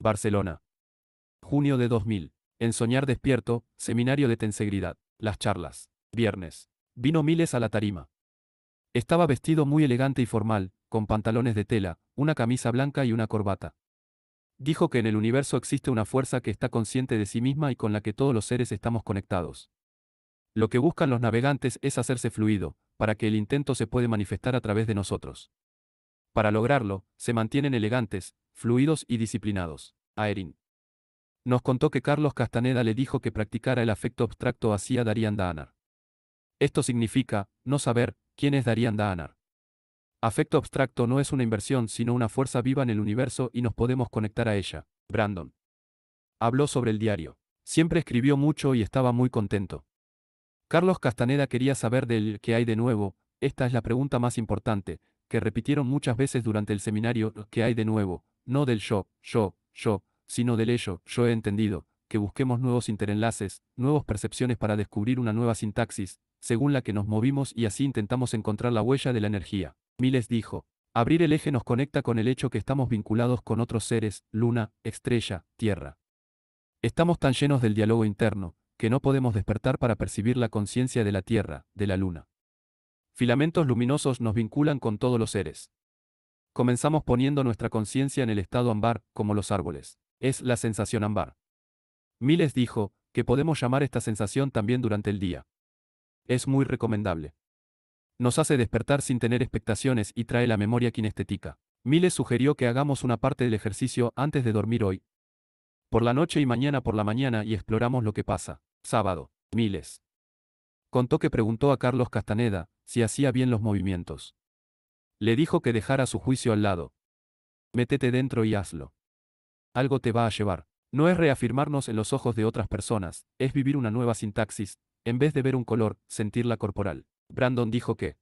Barcelona. Junio de 2000. En Soñar Despierto, Seminario de Tensegridad. Las charlas. Viernes. Vino Miles a la tarima. Estaba vestido muy elegante y formal, con pantalones de tela, una camisa blanca y una corbata. Dijo que en el universo existe una fuerza que está consciente de sí misma y con la que todos los seres estamos conectados. Lo que buscan los navegantes es hacerse fluido, para que el intento se puede manifestar a través de nosotros. Para lograrlo, se mantienen elegantes, fluidos y disciplinados. Aerin. Nos contó que Carlos Castaneda le dijo que practicara el afecto abstracto hacia Darían Daanar. Esto significa, no saber, quién es Darían Daanar. Afecto abstracto no es una inversión sino una fuerza viva en el universo y nos podemos conectar a ella. Brandon. Habló sobre el diario. Siempre escribió mucho y estaba muy contento. Carlos Castaneda quería saber del que hay de nuevo, esta es la pregunta más importante, que repitieron muchas veces durante el seminario, ¿qué hay de nuevo? no del yo, yo, yo, sino del ello, yo he entendido, que busquemos nuevos interenlaces, nuevas percepciones para descubrir una nueva sintaxis, según la que nos movimos y así intentamos encontrar la huella de la energía. Miles dijo, abrir el eje nos conecta con el hecho que estamos vinculados con otros seres, luna, estrella, tierra. Estamos tan llenos del diálogo interno, que no podemos despertar para percibir la conciencia de la tierra, de la luna. Filamentos luminosos nos vinculan con todos los seres. Comenzamos poniendo nuestra conciencia en el estado ambar, como los árboles. Es la sensación ambar. Miles dijo, que podemos llamar esta sensación también durante el día. Es muy recomendable. Nos hace despertar sin tener expectaciones y trae la memoria kinestética. Miles sugirió que hagamos una parte del ejercicio antes de dormir hoy. Por la noche y mañana por la mañana y exploramos lo que pasa. Sábado. Miles. Contó que preguntó a Carlos Castaneda si hacía bien los movimientos. Le dijo que dejara su juicio al lado. Métete dentro y hazlo. Algo te va a llevar. No es reafirmarnos en los ojos de otras personas, es vivir una nueva sintaxis, en vez de ver un color, sentirla corporal. Brandon dijo que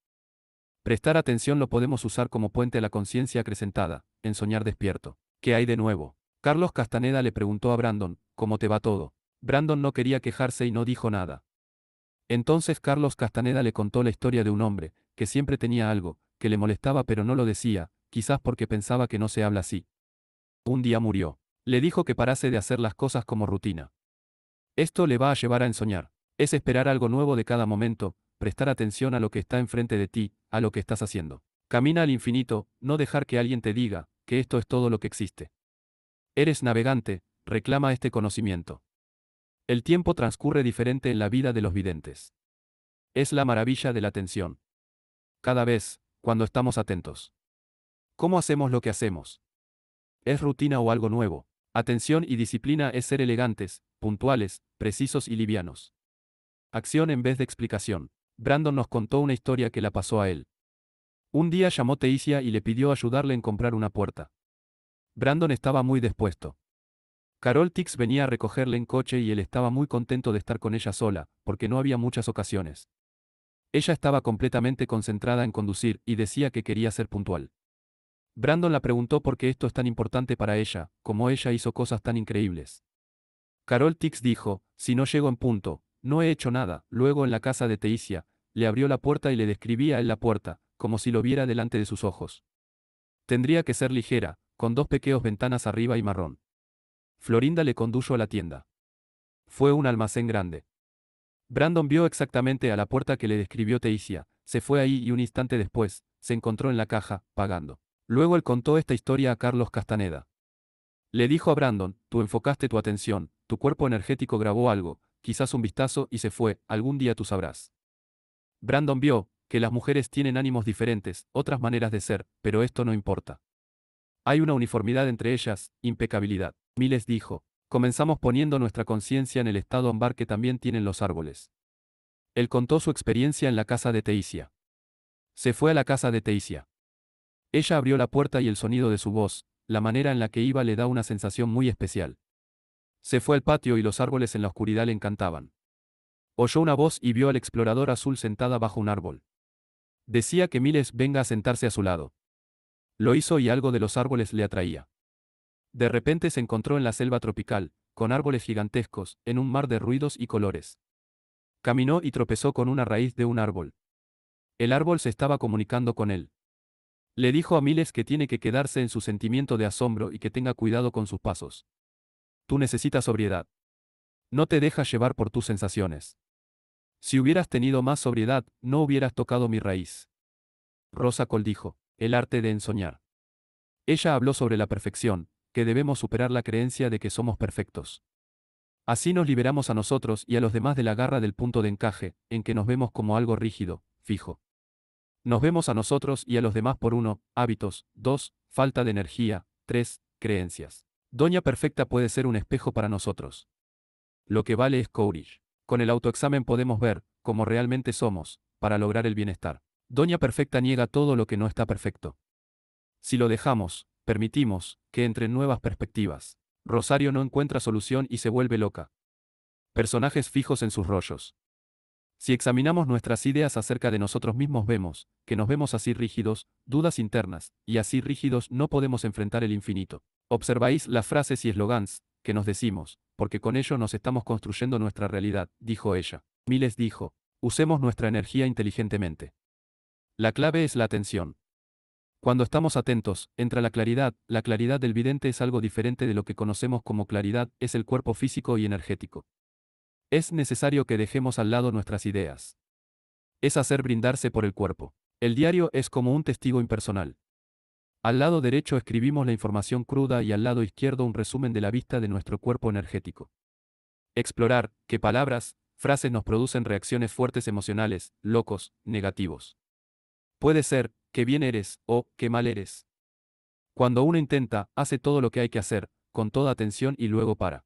prestar atención lo podemos usar como puente a la conciencia acrecentada, en soñar despierto. ¿Qué hay de nuevo? Carlos Castaneda le preguntó a Brandon, ¿cómo te va todo? Brandon no quería quejarse y no dijo nada. Entonces Carlos Castaneda le contó la historia de un hombre, que siempre tenía algo, que le molestaba pero no lo decía, quizás porque pensaba que no se habla así. Un día murió. Le dijo que parase de hacer las cosas como rutina. Esto le va a llevar a ensoñar. Es esperar algo nuevo de cada momento, prestar atención a lo que está enfrente de ti, a lo que estás haciendo. Camina al infinito, no dejar que alguien te diga, que esto es todo lo que existe. Eres navegante, reclama este conocimiento. El tiempo transcurre diferente en la vida de los videntes. Es la maravilla de la atención. Cada vez, cuando estamos atentos. ¿Cómo hacemos lo que hacemos? ¿Es rutina o algo nuevo? Atención y disciplina es ser elegantes, puntuales, precisos y livianos. Acción en vez de explicación. Brandon nos contó una historia que la pasó a él. Un día llamó Teicia y le pidió ayudarle en comprar una puerta. Brandon estaba muy dispuesto. Carol Tix venía a recogerle en coche y él estaba muy contento de estar con ella sola, porque no había muchas ocasiones. Ella estaba completamente concentrada en conducir y decía que quería ser puntual. Brandon la preguntó por qué esto es tan importante para ella, como ella hizo cosas tan increíbles. Carol Tix dijo, si no llego en punto, no he hecho nada. Luego en la casa de Teicia, le abrió la puerta y le describía en la puerta, como si lo viera delante de sus ojos. Tendría que ser ligera, con dos pequeños ventanas arriba y marrón. Florinda le condujo a la tienda. Fue un almacén grande. Brandon vio exactamente a la puerta que le describió Teicia, se fue ahí y un instante después, se encontró en la caja, pagando. Luego él contó esta historia a Carlos Castaneda. Le dijo a Brandon, tú enfocaste tu atención, tu cuerpo energético grabó algo, quizás un vistazo y se fue, algún día tú sabrás. Brandon vio, que las mujeres tienen ánimos diferentes, otras maneras de ser, pero esto no importa. Hay una uniformidad entre ellas, impecabilidad. Miles dijo, Comenzamos poniendo nuestra conciencia en el estado ambar que también tienen los árboles. Él contó su experiencia en la casa de teicia Se fue a la casa de teicia Ella abrió la puerta y el sonido de su voz, la manera en la que iba le da una sensación muy especial. Se fue al patio y los árboles en la oscuridad le encantaban. Oyó una voz y vio al explorador azul sentada bajo un árbol. Decía que Miles venga a sentarse a su lado. Lo hizo y algo de los árboles le atraía. De repente se encontró en la selva tropical, con árboles gigantescos, en un mar de ruidos y colores. Caminó y tropezó con una raíz de un árbol. El árbol se estaba comunicando con él. Le dijo a Miles que tiene que quedarse en su sentimiento de asombro y que tenga cuidado con sus pasos. Tú necesitas sobriedad. No te dejas llevar por tus sensaciones. Si hubieras tenido más sobriedad, no hubieras tocado mi raíz. Rosa Col dijo, el arte de ensoñar. Ella habló sobre la perfección, que debemos superar la creencia de que somos perfectos. Así nos liberamos a nosotros y a los demás de la garra del punto de encaje, en que nos vemos como algo rígido, fijo. Nos vemos a nosotros y a los demás por uno, Hábitos, dos, Falta de energía, tres, Creencias. Doña Perfecta puede ser un espejo para nosotros. Lo que vale es courage. Con el autoexamen podemos ver cómo realmente somos, para lograr el bienestar. Doña Perfecta niega todo lo que no está perfecto. Si lo dejamos, permitimos que entren nuevas perspectivas. Rosario no encuentra solución y se vuelve loca. Personajes fijos en sus rollos. Si examinamos nuestras ideas acerca de nosotros mismos vemos, que nos vemos así rígidos, dudas internas, y así rígidos no podemos enfrentar el infinito. Observáis las frases y eslogans que nos decimos, porque con ello nos estamos construyendo nuestra realidad, dijo ella. Miles dijo, usemos nuestra energía inteligentemente. La clave es la atención. Cuando estamos atentos, entra la claridad, la claridad del vidente es algo diferente de lo que conocemos como claridad, es el cuerpo físico y energético. Es necesario que dejemos al lado nuestras ideas. Es hacer brindarse por el cuerpo. El diario es como un testigo impersonal. Al lado derecho escribimos la información cruda y al lado izquierdo un resumen de la vista de nuestro cuerpo energético. Explorar, qué palabras, frases nos producen reacciones fuertes emocionales, locos, negativos. Puede ser, qué bien eres, o qué mal eres. Cuando uno intenta, hace todo lo que hay que hacer, con toda atención y luego para.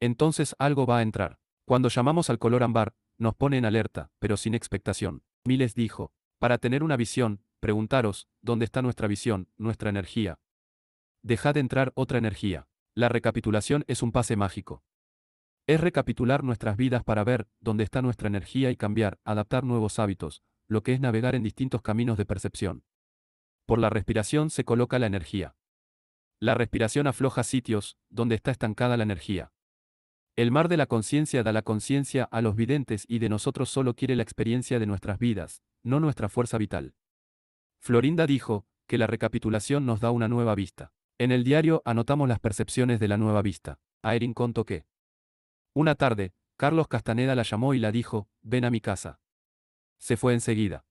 Entonces algo va a entrar. Cuando llamamos al color ámbar, nos pone en alerta, pero sin expectación. Miles dijo, para tener una visión, preguntaros, ¿dónde está nuestra visión, nuestra energía? Dejad entrar otra energía. La recapitulación es un pase mágico. Es recapitular nuestras vidas para ver dónde está nuestra energía y cambiar, adaptar nuevos hábitos, lo que es navegar en distintos caminos de percepción. Por la respiración se coloca la energía. La respiración afloja sitios donde está estancada la energía. El mar de la conciencia da la conciencia a los videntes y de nosotros solo quiere la experiencia de nuestras vidas, no nuestra fuerza vital. Florinda dijo, que la recapitulación nos da una nueva vista. En el diario anotamos las percepciones de la nueva vista. Erin contó que. Una tarde, Carlos Castaneda la llamó y la dijo, ven a mi casa. Se fue enseguida.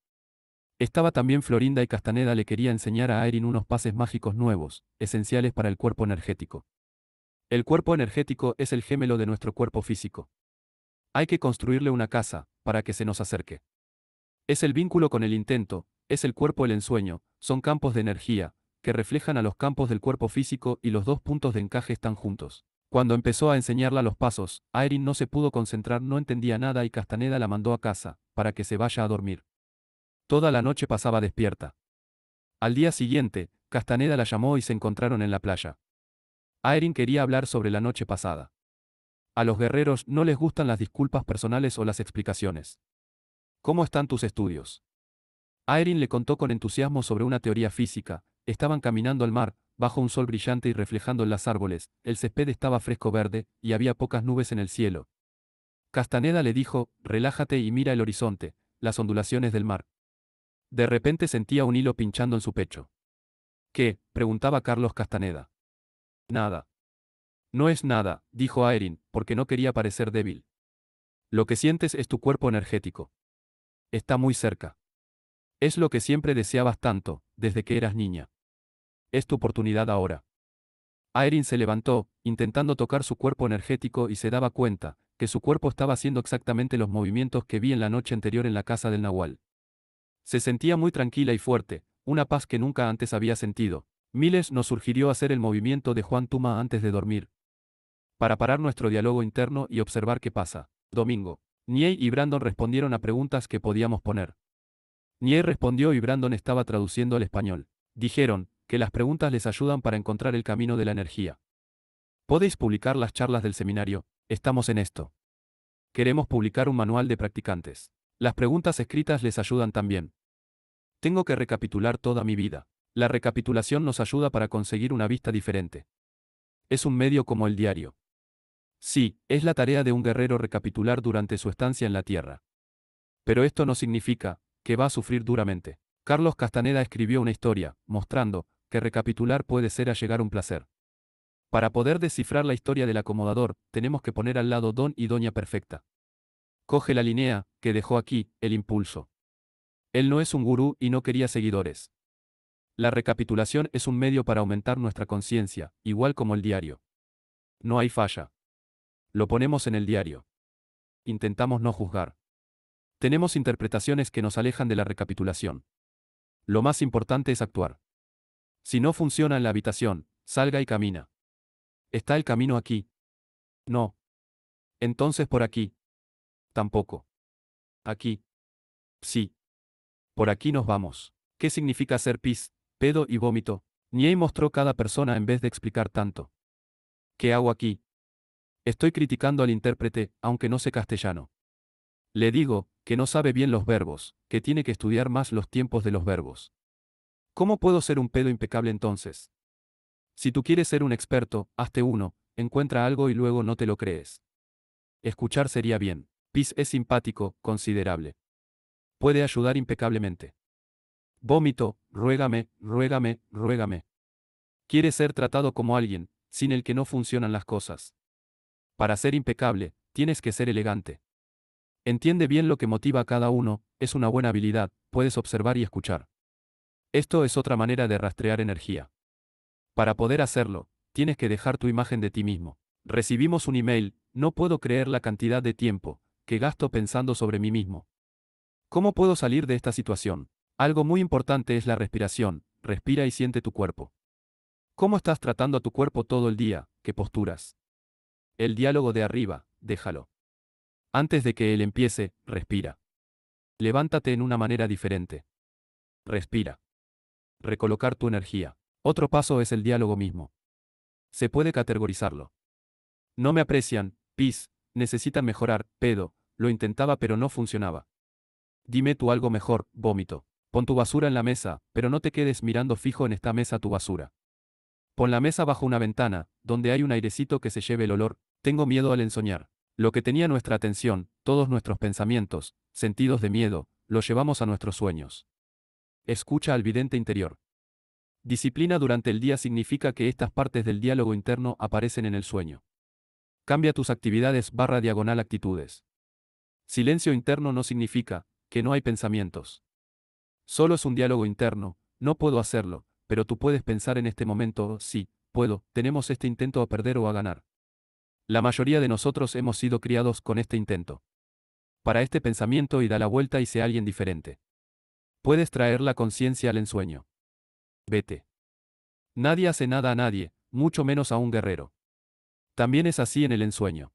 Estaba también Florinda y Castaneda le quería enseñar a Erin unos pases mágicos nuevos, esenciales para el cuerpo energético. El cuerpo energético es el gemelo de nuestro cuerpo físico. Hay que construirle una casa, para que se nos acerque. Es el vínculo con el intento, es el cuerpo el ensueño, son campos de energía, que reflejan a los campos del cuerpo físico y los dos puntos de encaje están juntos. Cuando empezó a enseñarla los pasos, Aerin no se pudo concentrar, no entendía nada y Castaneda la mandó a casa, para que se vaya a dormir. Toda la noche pasaba despierta. Al día siguiente, Castaneda la llamó y se encontraron en la playa. Aerin quería hablar sobre la noche pasada. A los guerreros no les gustan las disculpas personales o las explicaciones. ¿Cómo están tus estudios? Aerin le contó con entusiasmo sobre una teoría física, estaban caminando al mar, Bajo un sol brillante y reflejando en las árboles, el césped estaba fresco verde, y había pocas nubes en el cielo. Castaneda le dijo, relájate y mira el horizonte, las ondulaciones del mar. De repente sentía un hilo pinchando en su pecho. ¿Qué? preguntaba Carlos Castaneda. Nada. No es nada, dijo Aerin, porque no quería parecer débil. Lo que sientes es tu cuerpo energético. Está muy cerca. Es lo que siempre deseabas tanto, desde que eras niña. Es tu oportunidad ahora. Aerin se levantó, intentando tocar su cuerpo energético y se daba cuenta, que su cuerpo estaba haciendo exactamente los movimientos que vi en la noche anterior en la casa del Nahual. Se sentía muy tranquila y fuerte, una paz que nunca antes había sentido. Miles nos sugirió hacer el movimiento de Juan Tuma antes de dormir. Para parar nuestro diálogo interno y observar qué pasa. Domingo. Nie y Brandon respondieron a preguntas que podíamos poner. Nie respondió y Brandon estaba traduciendo al español. Dijeron, que las preguntas les ayudan para encontrar el camino de la energía. Podéis publicar las charlas del seminario, estamos en esto. Queremos publicar un manual de practicantes. Las preguntas escritas les ayudan también. Tengo que recapitular toda mi vida. La recapitulación nos ayuda para conseguir una vista diferente. Es un medio como el diario. Sí, es la tarea de un guerrero recapitular durante su estancia en la Tierra. Pero esto no significa que va a sufrir duramente. Carlos Castaneda escribió una historia, mostrando, recapitular puede ser a llegar un placer. Para poder descifrar la historia del acomodador, tenemos que poner al lado don y doña perfecta. Coge la línea, que dejó aquí, el impulso. Él no es un gurú y no quería seguidores. La recapitulación es un medio para aumentar nuestra conciencia, igual como el diario. No hay falla. Lo ponemos en el diario. Intentamos no juzgar. Tenemos interpretaciones que nos alejan de la recapitulación. Lo más importante es actuar. Si no funciona en la habitación, salga y camina. ¿Está el camino aquí? No. Entonces por aquí. Tampoco. Aquí. Sí. Por aquí nos vamos. ¿Qué significa ser pis, pedo y vómito? Niei mostró cada persona en vez de explicar tanto. ¿Qué hago aquí? Estoy criticando al intérprete, aunque no sé castellano. Le digo, que no sabe bien los verbos, que tiene que estudiar más los tiempos de los verbos. ¿Cómo puedo ser un pedo impecable entonces? Si tú quieres ser un experto, hazte uno, encuentra algo y luego no te lo crees. Escuchar sería bien. Pis es simpático, considerable. Puede ayudar impecablemente. Vómito, ruégame, ruégame, ruégame. Quiere ser tratado como alguien, sin el que no funcionan las cosas. Para ser impecable, tienes que ser elegante. Entiende bien lo que motiva a cada uno, es una buena habilidad, puedes observar y escuchar. Esto es otra manera de rastrear energía. Para poder hacerlo, tienes que dejar tu imagen de ti mismo. Recibimos un email, no puedo creer la cantidad de tiempo que gasto pensando sobre mí mismo. ¿Cómo puedo salir de esta situación? Algo muy importante es la respiración, respira y siente tu cuerpo. ¿Cómo estás tratando a tu cuerpo todo el día? ¿Qué posturas? El diálogo de arriba, déjalo. Antes de que él empiece, respira. Levántate en una manera diferente. Respira recolocar tu energía. Otro paso es el diálogo mismo. Se puede categorizarlo. No me aprecian, pis, necesitan mejorar, pedo, lo intentaba pero no funcionaba. Dime tú algo mejor, vómito. Pon tu basura en la mesa, pero no te quedes mirando fijo en esta mesa tu basura. Pon la mesa bajo una ventana, donde hay un airecito que se lleve el olor, tengo miedo al ensoñar. Lo que tenía nuestra atención, todos nuestros pensamientos, sentidos de miedo, lo llevamos a nuestros sueños. Escucha al vidente interior. Disciplina durante el día significa que estas partes del diálogo interno aparecen en el sueño. Cambia tus actividades barra diagonal actitudes. Silencio interno no significa que no hay pensamientos. Solo es un diálogo interno, no puedo hacerlo, pero tú puedes pensar en este momento, sí, puedo, tenemos este intento a perder o a ganar. La mayoría de nosotros hemos sido criados con este intento. Para este pensamiento y da la vuelta y sea alguien diferente puedes traer la conciencia al ensueño. Vete. Nadie hace nada a nadie, mucho menos a un guerrero. También es así en el ensueño.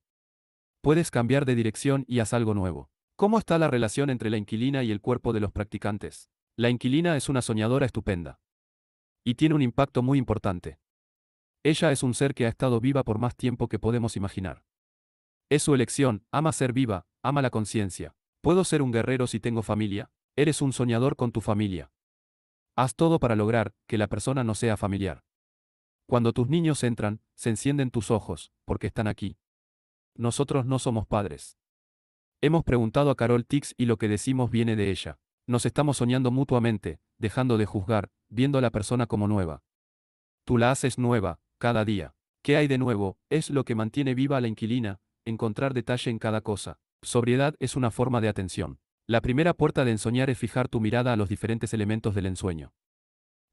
Puedes cambiar de dirección y haz algo nuevo. ¿Cómo está la relación entre la inquilina y el cuerpo de los practicantes? La inquilina es una soñadora estupenda. Y tiene un impacto muy importante. Ella es un ser que ha estado viva por más tiempo que podemos imaginar. Es su elección, ama ser viva, ama la conciencia. ¿Puedo ser un guerrero si tengo familia? Eres un soñador con tu familia. Haz todo para lograr que la persona no sea familiar. Cuando tus niños entran, se encienden tus ojos, porque están aquí. Nosotros no somos padres. Hemos preguntado a Carol Tix y lo que decimos viene de ella. Nos estamos soñando mutuamente, dejando de juzgar, viendo a la persona como nueva. Tú la haces nueva, cada día. ¿Qué hay de nuevo? Es lo que mantiene viva a la inquilina, encontrar detalle en cada cosa. Sobriedad es una forma de atención. La primera puerta de ensoñar es fijar tu mirada a los diferentes elementos del ensueño.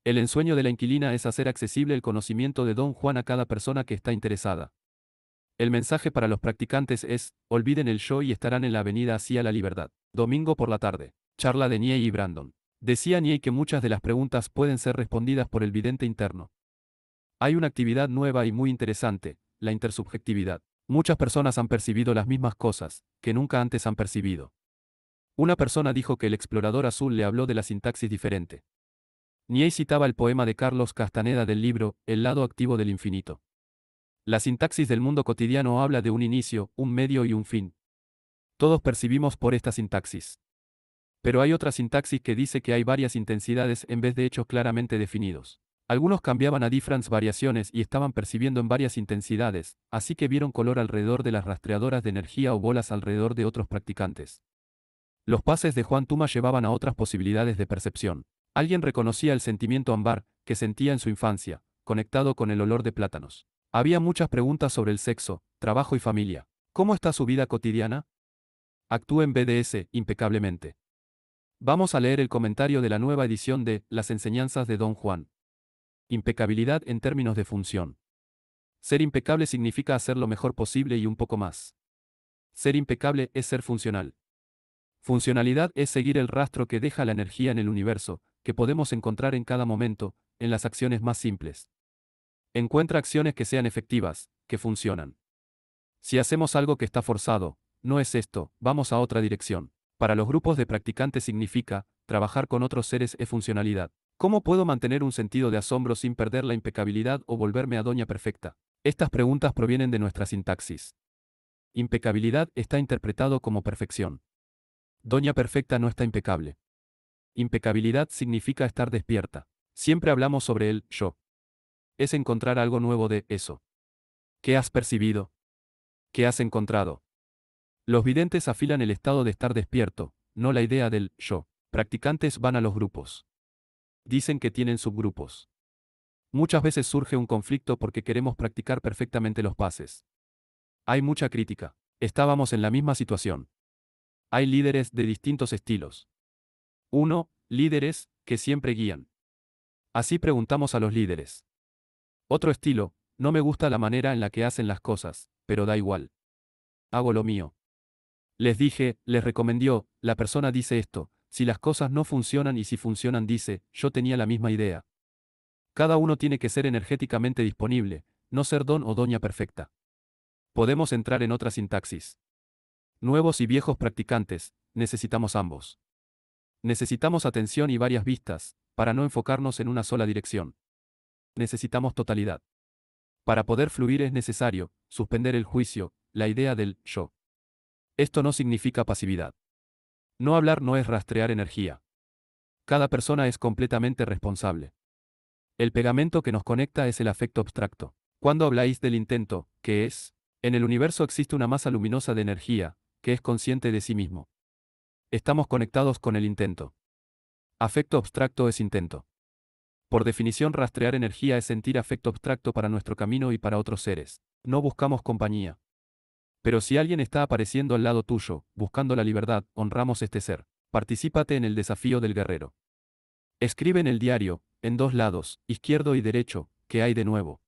El ensueño de la inquilina es hacer accesible el conocimiento de Don Juan a cada persona que está interesada. El mensaje para los practicantes es, olviden el show y estarán en la avenida hacia la libertad. Domingo por la tarde. Charla de Nie y Brandon. Decía Nie que muchas de las preguntas pueden ser respondidas por el vidente interno. Hay una actividad nueva y muy interesante, la intersubjetividad. Muchas personas han percibido las mismas cosas, que nunca antes han percibido. Una persona dijo que el explorador azul le habló de la sintaxis diferente. Niey citaba el poema de Carlos Castaneda del libro El lado activo del infinito. La sintaxis del mundo cotidiano habla de un inicio, un medio y un fin. Todos percibimos por esta sintaxis. Pero hay otra sintaxis que dice que hay varias intensidades en vez de hechos claramente definidos. Algunos cambiaban a difference variaciones y estaban percibiendo en varias intensidades, así que vieron color alrededor de las rastreadoras de energía o bolas alrededor de otros practicantes. Los pases de Juan Tuma llevaban a otras posibilidades de percepción. Alguien reconocía el sentimiento ambar que sentía en su infancia, conectado con el olor de plátanos. Había muchas preguntas sobre el sexo, trabajo y familia. ¿Cómo está su vida cotidiana? Actúa en BDS impecablemente. Vamos a leer el comentario de la nueva edición de Las enseñanzas de Don Juan. Impecabilidad en términos de función. Ser impecable significa hacer lo mejor posible y un poco más. Ser impecable es ser funcional. Funcionalidad es seguir el rastro que deja la energía en el universo, que podemos encontrar en cada momento, en las acciones más simples. Encuentra acciones que sean efectivas, que funcionan. Si hacemos algo que está forzado, no es esto, vamos a otra dirección. Para los grupos de practicantes significa, trabajar con otros seres es funcionalidad. ¿Cómo puedo mantener un sentido de asombro sin perder la impecabilidad o volverme a doña perfecta? Estas preguntas provienen de nuestra sintaxis. Impecabilidad está interpretado como perfección. Doña Perfecta no está impecable. Impecabilidad significa estar despierta. Siempre hablamos sobre el yo. Es encontrar algo nuevo de eso. ¿Qué has percibido? ¿Qué has encontrado? Los videntes afilan el estado de estar despierto, no la idea del yo. Practicantes van a los grupos. Dicen que tienen subgrupos. Muchas veces surge un conflicto porque queremos practicar perfectamente los pases. Hay mucha crítica. Estábamos en la misma situación. Hay líderes de distintos estilos. 1. Líderes, que siempre guían. Así preguntamos a los líderes. Otro estilo, no me gusta la manera en la que hacen las cosas, pero da igual. Hago lo mío. Les dije, les recomendó, la persona dice esto, si las cosas no funcionan y si funcionan dice, yo tenía la misma idea. Cada uno tiene que ser energéticamente disponible, no ser don o doña perfecta. Podemos entrar en otra sintaxis. Nuevos y viejos practicantes, necesitamos ambos. Necesitamos atención y varias vistas, para no enfocarnos en una sola dirección. Necesitamos totalidad. Para poder fluir es necesario, suspender el juicio, la idea del yo. Esto no significa pasividad. No hablar no es rastrear energía. Cada persona es completamente responsable. El pegamento que nos conecta es el afecto abstracto. Cuando habláis del intento, que es? En el universo existe una masa luminosa de energía, que es consciente de sí mismo. Estamos conectados con el intento. Afecto abstracto es intento. Por definición, rastrear energía es sentir afecto abstracto para nuestro camino y para otros seres. No buscamos compañía. Pero si alguien está apareciendo al lado tuyo, buscando la libertad, honramos este ser. Particípate en el desafío del guerrero. Escribe en el diario, en dos lados, izquierdo y derecho, que hay de nuevo.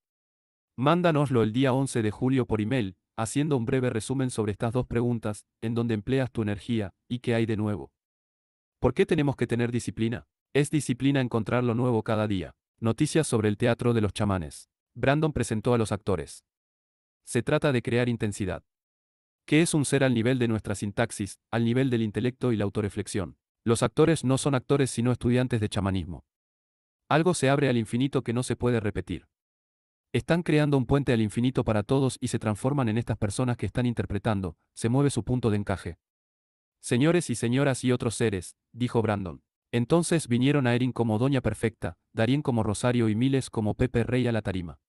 Mándanoslo el día 11 de julio por email, haciendo un breve resumen sobre estas dos preguntas, en donde empleas tu energía, y qué hay de nuevo. ¿Por qué tenemos que tener disciplina? Es disciplina encontrar lo nuevo cada día. Noticias sobre el teatro de los chamanes. Brandon presentó a los actores. Se trata de crear intensidad. ¿Qué es un ser al nivel de nuestra sintaxis, al nivel del intelecto y la autorreflexión. Los actores no son actores sino estudiantes de chamanismo. Algo se abre al infinito que no se puede repetir. Están creando un puente al infinito para todos y se transforman en estas personas que están interpretando, se mueve su punto de encaje. Señores y señoras y otros seres, dijo Brandon. Entonces vinieron a Erin como Doña Perfecta, Darien como Rosario y Miles como Pepe Rey a la tarima.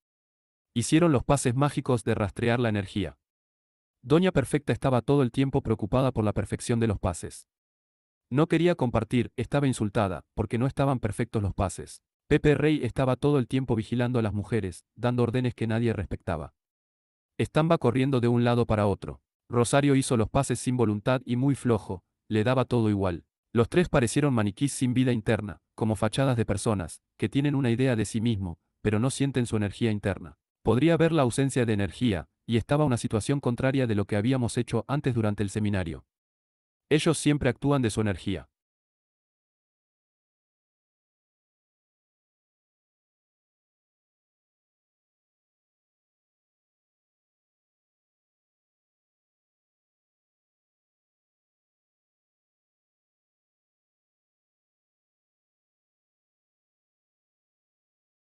Hicieron los pases mágicos de rastrear la energía. Doña Perfecta estaba todo el tiempo preocupada por la perfección de los pases. No quería compartir, estaba insultada, porque no estaban perfectos los pases. Pepe Rey estaba todo el tiempo vigilando a las mujeres, dando órdenes que nadie respectaba. Estamba corriendo de un lado para otro. Rosario hizo los pases sin voluntad y muy flojo, le daba todo igual. Los tres parecieron maniquís sin vida interna, como fachadas de personas, que tienen una idea de sí mismo, pero no sienten su energía interna. Podría ver la ausencia de energía, y estaba una situación contraria de lo que habíamos hecho antes durante el seminario. Ellos siempre actúan de su energía.